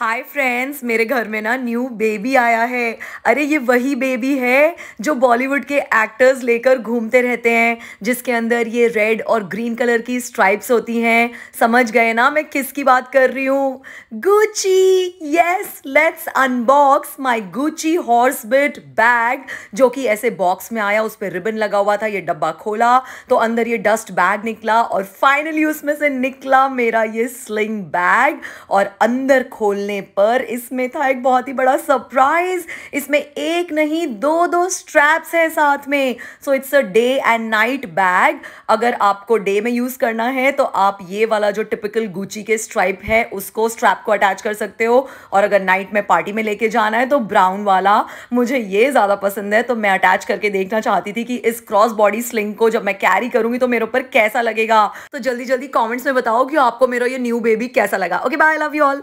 hi friends मेरे घर में ना न्यू बेबी आया है अरे ये वही बेबी है जो बॉलीवुड के एक्टर्स लेकर घूमते रहते हैं जिसके अंदर ये रेड और ग्रीन कलर की स्ट्राइप्स होती हैं समझ गए ना मैं किसकी बात कर रही हूँ Gucci yes let's unbox my Gucci horsebit bag जो कि ऐसे बॉक्स में आया उस पर रिबन लगा हुआ था ये डब्बा खोला तो अंदर ये डस्ट बैग निकला और फाइनली उसमें से निकला मेरा ये स्लिंग बैग और अंदर खोल मिलने पर इसमें था एक बहुत ही बड़ा सरप्राइज इसमें एक नहीं दो दो स्ट्रैप्स हैं साथ में so it's a day and night bag अगर आपको डे में यूज़ करना है तो आप ये वाला जो टिपिकल गुची के स्ट्राइप है उसको स्ट्रैप को अटैच कर सकते हो और अगर नाइट में पार्टी में लेके जाना है तो ब्राउन वाला मुझे ये ज़्यादा पसंद है तो मैं अटैच करके देखना चाहती थी कि इस क्रॉस बॉडी स्लिंग को जब मैं कैरी करूंगी तो मेरे ऊपर कैसा लगेगा तो जल्दी जल्दी कॉमेंट्स में बताओ कि आपको मेरा ये न्यू बेबी कैसा लगा okay bye love you all